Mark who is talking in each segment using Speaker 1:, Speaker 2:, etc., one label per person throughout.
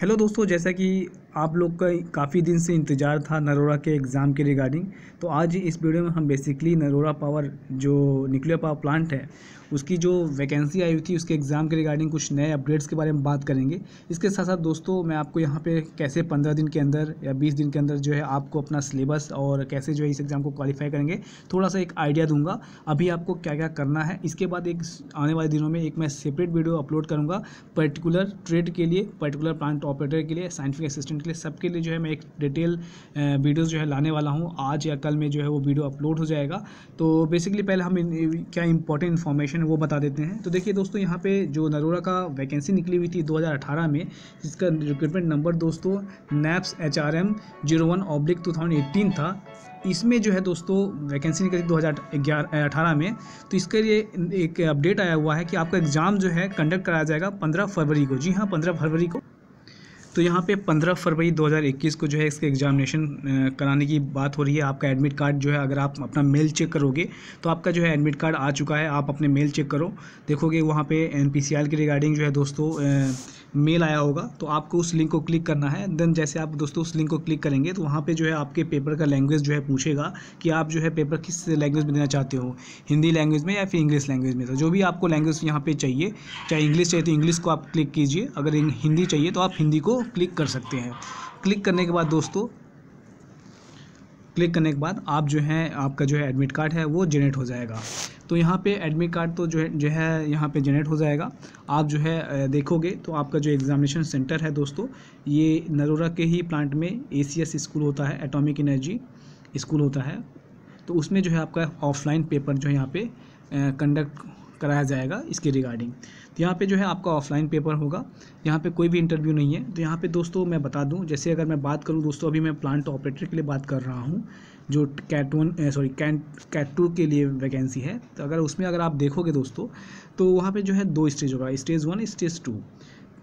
Speaker 1: hello दोस्तों जैसा कि आप लोग का काफ़ी दिन से इंतज़ार था नरोरा के एग्ज़ाम के रिगार्डिंग तो आज इस वीडियो में हम बेसिकली नरोरा पावर जो न्यूक्लियर पावर प्लांट है उसकी जो वैकेंसी आई हुई थी उसके एग्ज़ाम के रिगार्डिंग कुछ नए अपडेट्स के बारे में बात करेंगे इसके साथ साथ दोस्तों मैं आपको यहाँ पे कैसे पंद्रह दिन के अंदर या बीस दिन के अंदर जो है आपको अपना सिलेबस और कैसे जो है इस एग्ज़ाम को क्वालिफाई करेंगे थोड़ा सा एक आइडिया दूंगा अभी आपको क्या क्या करना है इसके बाद एक आने वाले दिनों में एक मैं सेपरेट वीडियो अपलोड करूँगा पर्टिकुलर ट्रेड के लिए पर्टिकुलर प्लांट ऑपरेटर के लिए साइंटिफिक असिस्टेंट के लिए सबके लिए जो है मैं एक डिटेल वीडियोज़ जो है लाने वाला हूँ आज या कल में जो है वो वीडियो अपलोड हो जाएगा तो बेसिकली पहले हम क्या इंपॉर्टेंट इन्फॉर्मेशन है वो बता देते हैं तो देखिए दोस्तों यहाँ पर जो नरोरा का वैकेंसी निकली हुई थी दो में जिसका रिक्रूटमेंट नंबर दोस्तों NAPS H R M zero one oblique two thousand eighteen था इसमें जो है दोस्तों वैकेंसी निकली दो हज़ार में तो इसके लिए एक अपडेट आया हुआ है कि आपका एग्ज़ाम जो है कंडक्ट कराया जाएगा पंद्रह फरवरी को जी हाँ पंद्रह फरवरी को तो यहाँ पे 15 फरवरी 2021 को जो है इसके एग्जामिनेशन कराने की बात हो रही है आपका एडमिट कार्ड जो है अगर आप अपना मेल चेक करोगे तो आपका जो है एडमिट कार्ड आ चुका है आप अपने मेल चेक करो देखोगे वहाँ पे एन की रिगार्डिंग जो है दोस्तों मेल आया होगा तो आपको उस लिंक को क्लिक करना है देन जैसे आप दोस्तों उस लिंक को क्लिक करेंगे तो वहाँ पर जो है आपके पेपर का लैंग्वेज जो है पूछेगा कि आप जो है पेपर किस लैंग्वेज में देना चाहते हो हिंदी लैंग्वेज में या फिर इंग्लिश लैंग्वेज में तो जो भी आपको लैंग्वेज यहाँ पर चाहिए चाहे इंग्लिश चाहिए तो इंग्लिश को आप क्लिक कीजिए अगर हिंदी चाहिए तो आप हिंदी को क्लिक कर सकते हैं क्लिक करने के बाद दोस्तों क्लिक करने के बाद आप जो है आपका जो है एडमिट कार्ड है वो जनरेट हो जाएगा तो यहाँ पे एडमिट कार्ड तो जो है जो है यहाँ पे जनरेट हो जाएगा आप जो है देखोगे तो आपका जो एग्जामिनेशन सेंटर है दोस्तों ये नरोरा के ही प्लांट में ए स्कूल होता है एटॉमिक एनर्जी स्कूल होता है तो उसमें जो है आपका ऑफलाइन पेपर जो है यहाँ पे कंडक्ट कराया जाएगा इसके रिगार्डिंग तो यहाँ पे जो है आपका ऑफलाइन पेपर होगा यहाँ पे कोई भी इंटरव्यू नहीं है तो यहाँ पे दोस्तों मैं बता दूँ जैसे अगर मैं बात करूँ दोस्तों अभी मैं प्लांट ऑपरेटर के लिए बात कर रहा हूँ जो cat one sorry cat cat two के लिए वैकेंसी है तो अगर उसमें अगर आप देखोगे दोस्तों तो वहाँ पर जो है दो स्टेज होगा स्टेज वन स्टेज टू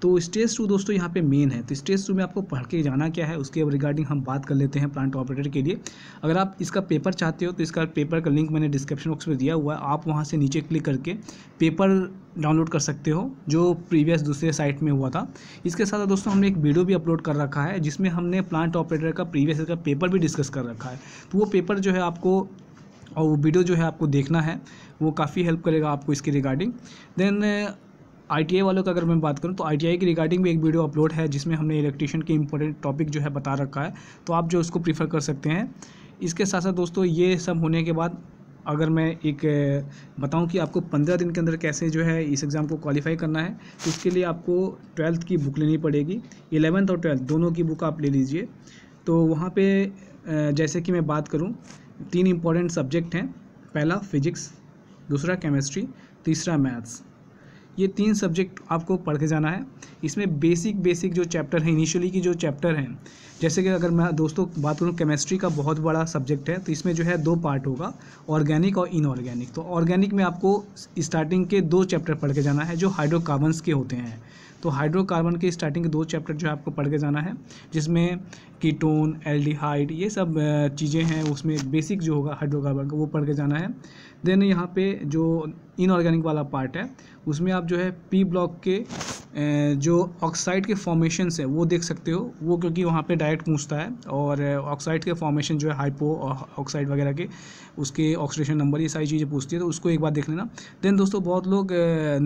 Speaker 1: तो स्टेज टू दोस्तों यहाँ पे मेन है तो स्टेज टू में आपको पढ़ के जाना क्या है उसके रिगार्डिंग हम बात कर लेते हैं प्लांट ऑपरेटर के लिए अगर आप इसका पेपर चाहते हो तो इसका पेपर का लिंक मैंने डिस्क्रिप्शन बॉक्स में दिया हुआ है आप वहाँ से नीचे क्लिक करके पेपर डाउनलोड कर सकते हो जो प्रीवियस दूसरे साइट में हुआ था इसके साथ दोस्तों हमने एक वीडियो भी अपलोड कर रखा है जिसमें हमने प्लांट ऑपरेटर का प्रीवियस का पेपर भी डिस्कस कर रखा है तो वो पेपर जो है आपको और वो वीडियो जो है आपको देखना है वो काफ़ी हेल्प करेगा आपको इसके रिगार्डिंग देन आई वालों का अगर मैं बात करूँ तो आई की रिगार्डिंग भी एक वीडियो अपलोड है जिसमें हमने इलेक्ट्रिशियन के इंपॉर्टेंट टॉपिक जो है बता रखा है तो आप जो उसको प्रीफर कर सकते हैं इसके साथ साथ दोस्तों ये सब होने के बाद अगर मैं एक बताऊं कि आपको पंद्रह दिन के अंदर कैसे जो है इस एग्ज़ाम को क्वालिफाई करना है तो इसके लिए आपको ट्वेल्थ की बुक लेनी पड़ेगी एलेवंथ और ट्वेल्थ दोनों की बुक आप ले लीजिए तो वहाँ पे जैसे कि मैं बात करूँ तीन इम्पोर्टेंट सब्जेक्ट हैं पहला फिजिक्स दूसरा केमिस्ट्री तीसरा मैथ्स ये तीन सब्जेक्ट आपको पढ़ के जाना है इसमें बेसिक बेसिक जो चैप्टर है इनिशियली की जो चैप्टर हैं जैसे कि अगर मैं दोस्तों बात करूँ केमिस्ट्री का बहुत बड़ा सब्जेक्ट है तो इसमें जो है दो पार्ट होगा ऑर्गेनिक और इनऑर्गेनिक तो ऑर्गेनिक में आपको स्टार्टिंग के दो चैप्टर पढ़ के जाना है जो हाइड्रोकार्बन्स के होते हैं तो हाइड्रोकार्बन के स्टार्टिंग के दो चैप्टर जो है आपको पढ़ के जाना है जिसमें कीटोन एल्डिहाइड ये सब चीज़ें हैं उसमें बेसिक जो होगा हाइड्रोकार्बन का वो पढ़ के जाना है देन यहाँ पे जो इनऑर्गेनिक वाला पार्ट है उसमें आप जो है पी ब्लॉक के जो ऑक्साइड के फॉर्मेशन है वो देख सकते हो वो क्योंकि वहाँ पे डायरेक्ट पूछता है और ऑक्साइड के फॉर्मेशन जो है हाइपो ऑक्साइड वगैरह के उसके ऑक्सीडेशन नंबर ये सारी चीज़ें पूछती है तो उसको एक बार देख लेना देन दोस्तों बहुत लोग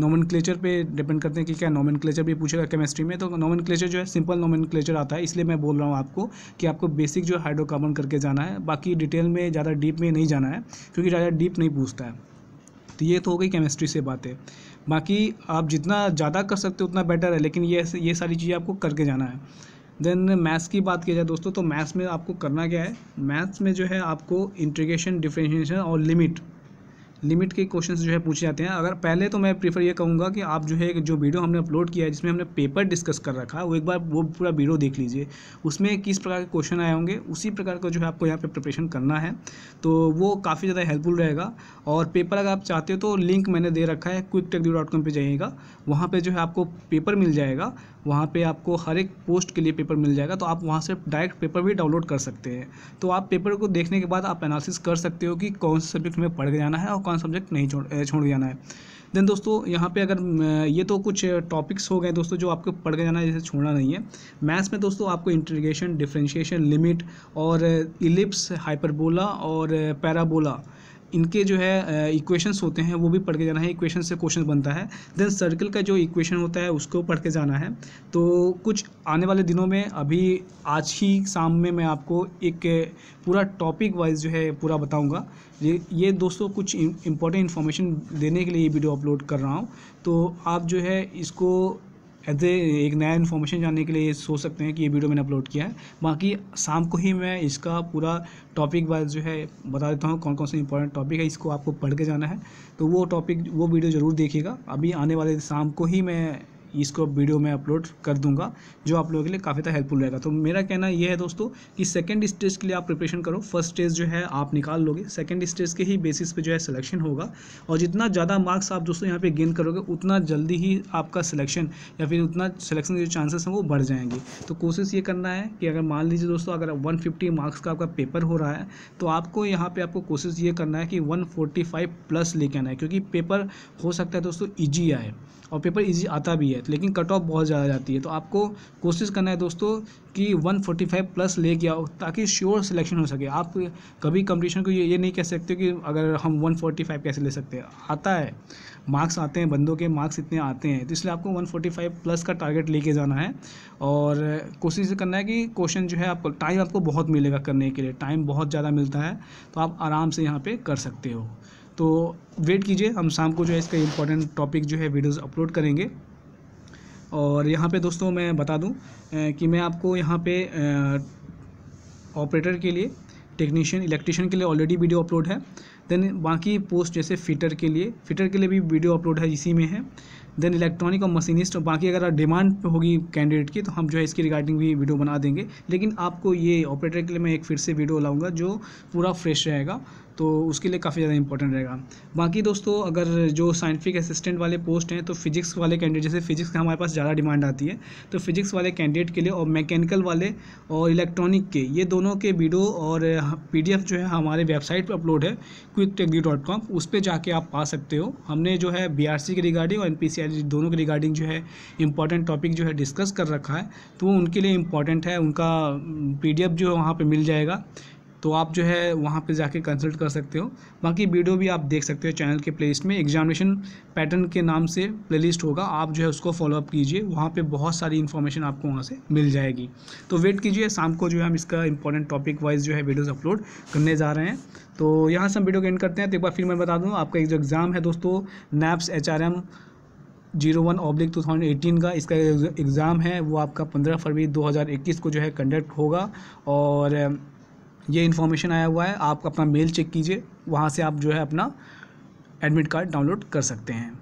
Speaker 1: नॉमन पे डिपेंड करते हैं कि क्या नॉमन भी पूछेगा केमिस्ट्री में तो नॉमन जो है सिंपल नॉमन आता है इसलिए मैं बोल रहा हूँ आपको कि आपको बेसिक जो हाइड्रोकार्बन करके जाना है बाकी डिटेल में ज़्यादा डीप में नहीं जाना है क्योंकि ज़्यादा डीप नहीं पूछता है तो ये तो हो गई केमिस्ट्री से बातें बाकी आप जितना ज़्यादा कर सकते हो उतना बेटर है लेकिन ये ये सारी चीज़ें आपको करके जाना है देन मैथ्स की बात की जाए दोस्तों तो मैथ्स में आपको करना क्या है मैथ्स में जो है आपको इंटीग्रेशन डिफ्रेंशिएशन और लिमिट लिमिट के क्वेश्चंस जो है पूछे जाते हैं अगर पहले तो मैं प्रीफर ये कहूँगा कि आप जो है जो वीडियो हमने अपलोड किया है जिसमें हमने पेपर डिस्कस कर रखा है वो एक बार वो पूरा वीडियो देख लीजिए उसमें किस प्रकार के क्वेश्चन आए होंगे उसी प्रकार का जो है आपको यहाँ पर प्रिपरेशन करना है तो वो काफ़ी ज़्यादा हेल्पफुल रहेगा और पेपर अगर आप चाहते हो तो लिंक मैंने दे रखा है क्विक टेक डॉट कॉम पर जाइएगा वहाँ पर जो है आपको पेपर मिल जाएगा वहाँ पे आपको हर एक पोस्ट के लिए पेपर मिल जाएगा तो आप वहाँ से डायरेक्ट पेपर भी डाउनलोड कर सकते हैं तो आप पेपर को देखने के बाद आप एनालिसिस कर सकते हो कि कौन से सब्जेक्ट में पढ़ के जाना है और कौन सब्जेक्ट नहीं छोड़ छोड़ जाना है देन दोस्तों यहाँ पे अगर ये तो कुछ टॉपिक्स हो गए दोस्तों जो आपको पढ़ के जाना है जैसे छोड़ना नहीं है मैथ्स में दोस्तों आपको इंटीग्रेशन डिफ्रेंशिएशन लिमिट और इलिप्स हाइपरबोला और पैराबोला इनके जो है इक्वेशंस होते हैं वो भी पढ़ के जाना है इक्वेशन से क्वेश्चन बनता है देन सर्कल का जो इक्वेशन होता है उसको पढ़ के जाना है तो कुछ आने वाले दिनों में अभी आज ही शाम में मैं आपको एक पूरा टॉपिक वाइज जो है पूरा बताऊंगा ये ये दोस्तों कुछ इम्पोर्टेंट इन्फॉर्मेशन देने के लिए ये वीडियो अपलोड कर रहा हूँ तो आप जो है इसको एज ए एक नया इन्फॉर्मेशन जानने के लिए सोच सकते हैं कि ये वीडियो मैंने अपलोड किया है बाकी शाम को ही मैं इसका पूरा टॉपिक वाइज जो है बता देता हूँ कौन कौन सा इंपॉर्टेंट टॉपिक है इसको आपको पढ़ के जाना है तो वो टॉपिक वो वीडियो ज़रूर देखिएगा अभी आने वाले शाम को ही मैं इसको वीडियो में अपलोड कर दूंगा जो आप लोगों के लिए काफ़ी ज़्यादा हेल्पफुल रहेगा तो मेरा कहना यह है दोस्तों कि सेकंड स्टेज के लिए आप प्रिपरेशन करो फर्स्ट स्टेज जो है आप निकाल लोगे सेकंड स्टेज के ही बेसिस पे जो है सिलेक्शन होगा और जितना ज़्यादा मार्क्स आप दोस्तों यहाँ पर गेन करोगे उतना जल्दी ही आपका सिलेक्शन या फिर उतना सिलेक्शन के जो चांसेस हैं वो बढ़ जाएंगे तो कोशिश ये करना है कि अगर मान लीजिए दोस्तों अगर वन मार्क्स का आपका पेपर हो रहा है तो आपको यहाँ पर आपको कोशिश ये करना है कि वन प्लस लेके आना है क्योंकि पेपर हो सकता है दोस्तों ईजी आए और पेपर ईजी आता भी है है लेकिन कट ऑफ बहुत ज़्यादा जाती है तो आपको कोशिश करना है दोस्तों कि 145 प्लस लेके आओ ताकि श्योर सिलेक्शन हो सके आप कभी कंपटीशन को ये ये नहीं कह सकते कि अगर हम 145 कैसे ले सकते हैं आता है मार्क्स आते हैं बंदों के मार्क्स इतने आते हैं तो इसलिए आपको 145 प्लस का टारगेट लेके जाना है और कोशिश करना है कि क्वेश्चन जो है आपको टाइम आपको बहुत मिलेगा करने के लिए टाइम बहुत ज़्यादा मिलता है तो आप आराम से यहाँ पर कर सकते हो तो वेट कीजिए हम शाम को जो है इसका इंपॉर्टेंट टॉपिक जो है वीडियोज़ अपलोड करेंगे और यहाँ पे दोस्तों मैं बता दूँ कि मैं आपको यहाँ पे ऑपरेटर के लिए टेक्नीशियन इलेक्ट्रिशियन के लिए ऑलरेडी वीडियो अपलोड है देन बाकी पोस्ट जैसे फिटर के लिए फिटर के लिए भी वीडियो अपलोड है इसी में है देन इलेक्ट्रॉनिक और मशीनिस्ट और बाकी अगर डिमांड होगी कैंडिडेट की तो हम जो है इसकी रिगार्डिंग भी वीडियो बना देंगे लेकिन आपको ये ऑपरेटर के लिए मैं एक फिर से वीडियो लाऊंगा जो पूरा फ्रेश रहेगा तो उसके लिए काफ़ी ज़्यादा इंपॉर्टेंट रहेगा बाकी दोस्तों अगर जो साइंटिफिक असिस्टेंट वाले पोस्ट हैं तो फिजिक्स वाले कैंडिडेट जैसे फिजिक्स का हमारे पास ज़्यादा डिमांड आती है तो फिजिक्स वाले कैंडिडेट के लिए और मैकेनिकल वाले और इलेक्ट्रॉनिक के ये दोनों के वीडियो और पी हाँ, जो है हमारे वेबसाइट पर अपलोड है क्विक टेक डॉट कॉम उस पर जाके आप पा सकते हो हमने जो है बी के रिगार्डिंग और एन दोनों के रिगार्डिंग जो है इंपॉर्टेंट टॉपिक जो है डिस्कस कर रखा है तो वो उनके लिए इम्पॉर्टेंट है उनका पी mm, जो है वहाँ पर मिल जाएगा तो आप जो है वहाँ पे जाके कंसल्ट कर सकते हो बाकी वीडियो भी आप देख सकते हो चैनल के प्लेलिस्ट में एग्जामिनेशन पैटर्न के नाम से प्लेलिस्ट होगा आप जो है उसको फॉलोअप कीजिए वहाँ पे बहुत सारी इन्फॉर्मेशन आपको वहाँ से मिल जाएगी तो वेट कीजिए शाम को जो है हम इसका इंपॉर्टेंट टॉपिक वाइज जो है वीडियोज़ अपलोड करने जा रहे हैं तो यहाँ से हम वीडियो को एंड करते हैं तो एक बार फिर मैं बता दूँ आपका एक जो एग्ज़ाम है दोस्तों NAPS H R M zero one oblique two thousand eighteen का इसका एग्ज़ाम है वो आपका पंद्रह फरवरी दो हज़ार इक्कीस को जो है कंडक्ट होगा और ये इन्फॉर्मेशन आया हुआ है आप अपना मेल चेक कीजिए वहाँ से आप जो है अपना एडमिट कार्ड डाउनलोड कर सकते हैं